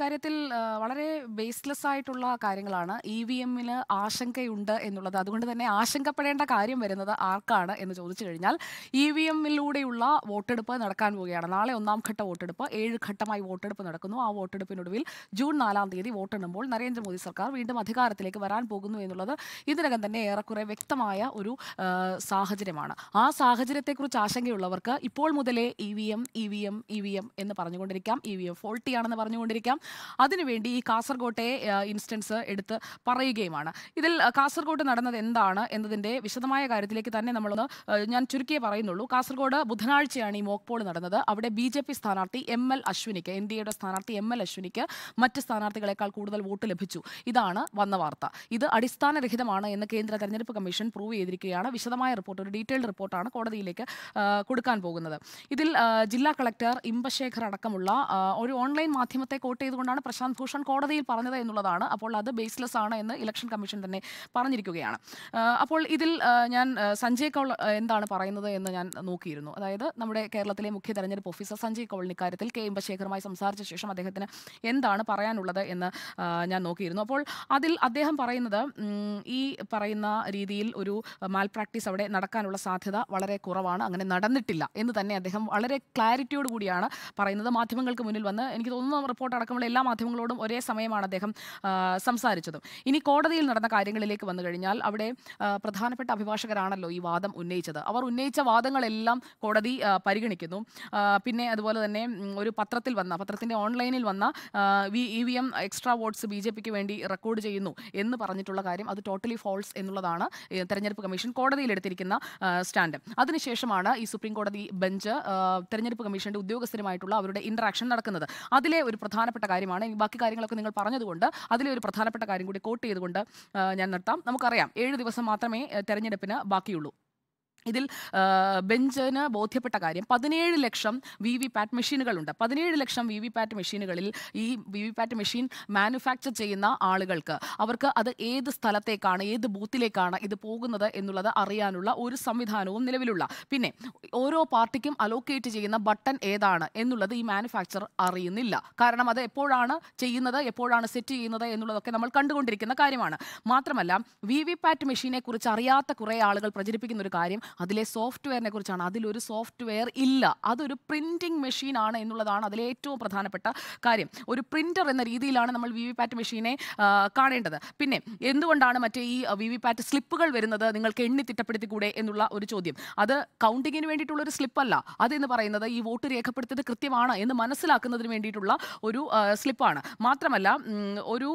കാര്യത്തിൽ വളരെ ബേസ്ലെസ് ആയിട്ടുള്ള കാര്യങ്ങളാണ് ഇ വി എമ്മിന് ആശങ്കയുണ്ട് എന്നുള്ളത് അതുകൊണ്ട് തന്നെ ആശങ്കപ്പെടേണ്ട കാര്യം വരുന്നത് ആർക്കാണ് എന്ന് ചോദിച്ചു കഴിഞ്ഞാൽ ഇ വി എമ്മിലൂടെയുള്ള വോട്ടെടുപ്പ് നടക്കാൻ പോവുകയാണ് നാളെ ഒന്നാം ഘട്ട വോട്ടെടുപ്പ് ഏഴ് ഘട്ടമായി വോട്ടെടുപ്പ് നടക്കുന്നു ആ വോട്ടെടുപ്പിനൊടുവിൽ ജൂൺ നാലാം തീയതി വോട്ടെണ്ണുമ്പോൾ നരേന്ദ്രമോദി സർക്കാർ വീണ്ടും അധികാരത്തിലേക്ക് വരാൻ പോകുന്നു എന്നുള്ളത് ഇതിനകം തന്നെ ഏറെക്കുറെ വ്യക്തമായ ഒരു സാഹചര്യമാണ് ആ സാഹചര്യത്തെക്കുറിച്ച് ആശങ്കയുള്ളവർക്ക് ഇപ്പോൾ മുതലേ E V M E V M E V M എന്ന് പറഞ്ഞുകൊണ്ടിരിക്കാം ഇ വി എം ഫോൾട്ടിയാണെന്ന് പറഞ്ഞുകൊണ്ടിരിക്കാം അതിനുവേണ്ടി ഈ കാസർകോട്ടെ ഇൻസ്റ്റൻസ് എടുത്ത് പറയുകയുമാണ് ഇതിൽ കാസർകോട്ട് നടന്നത് എന്താണ് എന്നതിൻ്റെ വിശദമായ കാര്യത്തിലേക്ക് തന്നെ നമ്മളൊന്ന് ഞാൻ ചുരുക്കിയെ പറയുന്നുള്ളൂ കാസർഗോഡ് ബുധനാഴ്ചയാണ് ഈ മോക്ക് പോൾ നടന്നത് അവിടെ ബി ജെ പി സ്ഥാനാർത്ഥി എം എൽ അശ്വിനിക്ക് എൻ ഡി എയുടെ സ്ഥാനാർത്ഥി എം എൽ അശ്വിനിക്ക് മറ്റ് സ്ഥാനാർത്ഥികളെക്കാൾ കൂടുതൽ വോട്ട് ലഭിച്ചു ഇതാണ് വന്ന വാർത്ത ഇത് അടിസ്ഥാനരഹിതമാണ് എന്ന് കേന്ദ്ര തെരഞ്ഞെടുപ്പ് കമ്മീഷൻ പ്രൂവ് ചെയ്തിരിക്കുകയാണ് വിശദമായ റിപ്പോർട്ട് ഒരു ഡീറ്റെയിൽഡ് റിപ്പോർട്ടാണ് കോടതിയിലേക്ക് കൊടുക്കാൻ പോകുന്നത് ഇതിൽ ജില്ലാ കളക്ടർ ഇമ്പശേഖർ അടക്കമുള്ള ഒരു ഓൺലൈൻ മാധ്യമത്തെ കോട്ട് ചെയ്തുകൊണ്ടാണ് പ്രശാന്ത് ഭൂഷൺ കോടതിയിൽ പറഞ്ഞത് എന്നുള്ളതാണ് അപ്പോൾ അത് ബേസ്ലെസ് ആണ് എന്ന് ഇലക്ഷൻ കമ്മീഷൻ തന്നെ പറഞ്ഞിരിക്കുകയാണ് അപ്പോൾ ഇതിൽ ഞാൻ സഞ്ജയ് കൗൾ എന്താണ് പറയുന്നത് എന്ന് ഞാൻ നോക്കിയിരുന്നു അതായത് നമ്മുടെ കേരളത്തിലെ മുഖ്യ തെരഞ്ഞെടുപ്പ് ഓഫീസർ സഞ്ജയ് കൗളിന് ഇക്കാര്യത്തിൽ കെ എംബശേഖറുമായി സംസാരിച്ച ശേഷം അദ്ദേഹത്തിന് എന്താണ് പറയാനുള്ളത് എന്ന് ഞാൻ നോക്കിയിരുന്നു അപ്പോൾ അതിൽ അദ്ദേഹം പറയുന്നത് ഈ പറയുന്ന രീതിയിൽ ഒരു മാൽ പ്രാക്ടീസ് അവിടെ നടക്കാനുള്ള സാധ്യത വളരെ കുറവാണ് അങ്ങനെ നടന്നിട്ടില്ല എന്ന് തന്നെ അദ്ദേഹം വളരെ ക്ലാരിറ്റിയോട് കൂടിയാണ് പറയുന്നത് മാധ്യമങ്ങൾക്ക് മുന്നിൽ വന്ന് എനിക്ക് തോന്നുന്നു റിപ്പോർട്ട് അടക്കം ഉൾപ്പെടെയുള്ള എല്ലാ മാധ്യമങ്ങളോടും ഒരേ സമയമാണ് അദ്ദേഹം സംസാരിച്ചതും ഇനി കോടതിയിൽ നടന്ന കാര്യങ്ങളിലേക്ക് വന്നു കഴിഞ്ഞാൽ അവിടെ പ്രധാനപ്പെട്ട അഭിഭാഷകരാണല്ലോ ഈ വാദം ഉന്നയിച്ചത് അവർ ഉന്നയിച്ച വാദങ്ങളെല്ലാം കോടതി പരിഗണിക്കുന്നു പിന്നെ അതുപോലെ തന്നെ ഒരു പത്രത്തിൽ വന്ന പത്രത്തിൻ്റെ ഓൺലൈനിൽ വന്ന V E V M extra votes B J പിക്ക് വേണ്ടി റെക്കോർഡ് ചെയ്യുന്നു എന്ന് പറഞ്ഞിട്ടുള്ള കാര്യം അത് ടോട്ടലി ഫോൾസ് എന്നുള്ളതാണ് തെരഞ്ഞെടുപ്പ് കമ്മീഷൻ കോടതിയിൽ എടുത്തിരിക്കുന്ന സ്റ്റാൻഡ് അതിനുശേഷമാണ് ഈ സുപ്രീം കോടതി ബെഞ്ച് തെരഞ്ഞെടുപ്പ് കമ്മീഷന്റെ ഉദ്യോഗസ്ഥരുമായിട്ടുള്ള അവരുടെ ഇന്ററാക്ഷൻ നടക്കുന്നത് അതിലെ ഒരു പ്രധാനപ്പെട്ട കാര്യമാണ് ഇനി ബാക്കി കാര്യങ്ങളൊക്കെ നിങ്ങൾ പറഞ്ഞതുകൊണ്ട് അതിലെ ഒരു പ്രധാനപ്പെട്ട കാര്യം കൂടി കോട്ട് ചെയ്തുകൊണ്ട് ഞാൻ നിർത്താം നമുക്കറിയാം ഏഴ് ദിവസം മാത്രമേ തെരഞ്ഞെടുപ്പിന് ബാക്കിയുള്ളൂ ഇതിൽ ബെഞ്ചിന് ബോധ്യപ്പെട്ട കാര്യം പതിനേഴ് ലക്ഷം വി വി പാറ്റ് മെഷീനുകളുണ്ട് പതിനേഴ് ലക്ഷം വി വി പാറ്റ് മെഷീനുകളിൽ ഈ V V pat machine manufacture ചെയ്യുന്ന ആളുകൾക്ക് അവർക്ക് അത് ഏത് സ്ഥലത്തേക്കാണ് ഏത് ബൂത്തിലേക്കാണ് ഇത് പോകുന്നത് എന്നുള്ളത് അറിയാനുള്ള ഒരു സംവിധാനവും നിലവിലുള്ള പിന്നെ ഓരോ പാർട്ടിക്കും അലോക്കേറ്റ് ചെയ്യുന്ന ബട്ടൺ ഏതാണ് എന്നുള്ളത് ഈ മാനുഫാക്ചർ അറിയുന്നില്ല കാരണം അത് എപ്പോഴാണ് ചെയ്യുന്നത് എപ്പോഴാണ് സെറ്റ് ചെയ്യുന്നത് എന്നുള്ളതൊക്കെ നമ്മൾ കണ്ടുകൊണ്ടിരിക്കുന്ന കാര്യമാണ് മാത്രമല്ല വി വി പാറ്റ് മെഷീനെ കുറിച്ച് അറിയാത്ത കുറേ ആളുകൾ പ്രചരിപ്പിക്കുന്ന ഒരു കാര്യം അതിലെ സോഫ്റ്റ്വെയറിനെ കുറിച്ചാണ് അതിലൊരു സോഫ്റ്റ്വെയർ ഇല്ല അതൊരു പ്രിൻറ്റിംഗ് മെഷീനാണ് എന്നുള്ളതാണ് അതിലെ ഏറ്റവും പ്രധാനപ്പെട്ട കാര്യം ഒരു പ്രിൻറ്റർ എന്ന രീതിയിലാണ് നമ്മൾ വി വി പാറ്റ് മെഷീനെ കാണേണ്ടത് പിന്നെ എന്തുകൊണ്ടാണ് മറ്റേ ഈ വി വി പാറ്റ് സ്ലിപ്പുകൾ വരുന്നത് നിങ്ങൾക്ക് എണ്ണി തിട്ടപ്പെടുത്തിക്കൂടെ എന്നുള്ള ഒരു ചോദ്യം അത് കൗണ്ടിങ്ങിന് ഒരു സ്ലിപ്പല്ല അതെന്ന് പറയുന്നത് ഈ വോട്ട് രേഖപ്പെടുത്തിയത് കൃത്യമാണ് എന്ന് മനസ്സിലാക്കുന്നതിന് വേണ്ടിയിട്ടുള്ള ഒരു സ്ലിപ്പാണ് മാത്രമല്ല ഒരു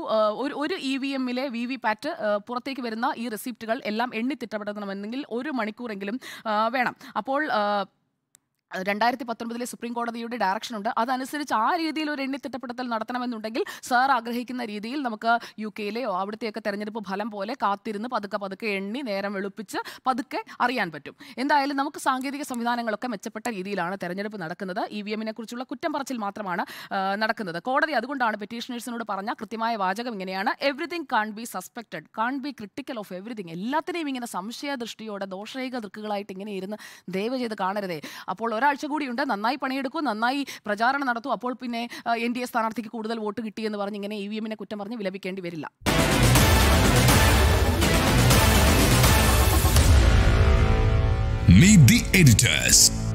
ഒരു ഇ വി എമ്മിലെ വി വി പാറ്റ് പുറത്തേക്ക് വരുന്ന ഈ റെസിപ്റ്റുകൾ എല്ലാം എണ്ണി തിട്ടപ്പെടുത്തണമെന്നെങ്കിൽ ഒരു മണിക്കൂർ വേണം അപ്പോൾ രണ്ടായിരത്തി പത്തൊൻപതിലെ സുപ്രീം കോടതിയുടെ ഡയറക്ഷൻ ഉണ്ട് അതനുസരിച്ച് ആ രീതിയിൽ ഒരു എണ്ണിത്തിട്ടപ്പെടുത്തൽ നടത്തണമെന്നുണ്ടെങ്കിൽ സാർ ആഗ്രഹിക്കുന്ന രീതിയിൽ നമുക്ക് യു കെയിലെയോ അവിടുത്തെയൊക്കെ തെരഞ്ഞെടുപ്പ് ഫലം പോലെ കാത്തിരുന്ന് പതുക്കെ പതുക്കെ എണ്ണി നേരം വെളുപ്പിച്ച് പതുക്കെ അറിയാൻ പറ്റും എന്തായാലും നമുക്ക് സാങ്കേതിക സംവിധാനങ്ങളൊക്കെ മെച്ചപ്പെട്ട രീതിയിലാണ് തെരഞ്ഞെടുപ്പ് നടക്കുന്നത് ഇ e വി എമ്മിനെ കുറിച്ചുള്ള കുറ്റം പറച്ചിൽ മാത്രമാണ് നടക്കുന്നത് കോടതി അതുകൊണ്ടാണ് പെറ്റീഷണേഴ്സിനോട് പറഞ്ഞ കൃത്യമായ വാചകം ഇങ്ങനെയാണ് everything can be suspected can be critical of everything എല്ലാത്തിനെയും ഇങ്ങനെ സംശയ ദൃഷ്ടിയോടെ ദോഷൈക ദൃക്കുകളായിട്ട് ഇങ്ങനെ ഇരുന്ന് ദയവ് ചെയ്ത് കാണരുതേ അപ്പോൾ ഒരാഴ്ച കൂടിയുണ്ട് നന്നായി പണിയെടുക്കും നന്നായി പ്രചാരണം നടത്തും അപ്പോൾ പിന്നെ എൻ ഡി എ സ്ഥാനാർത്ഥിക്ക് കൂടുതൽ വോട്ട് കിട്ടിയെന്ന് പറഞ്ഞ് ഇങ്ങനെ ഇ വി എമ്മിനെ കുറ്റം പറഞ്ഞ് വിലപിക്കേണ്ടി വരില്ല Meet the editors.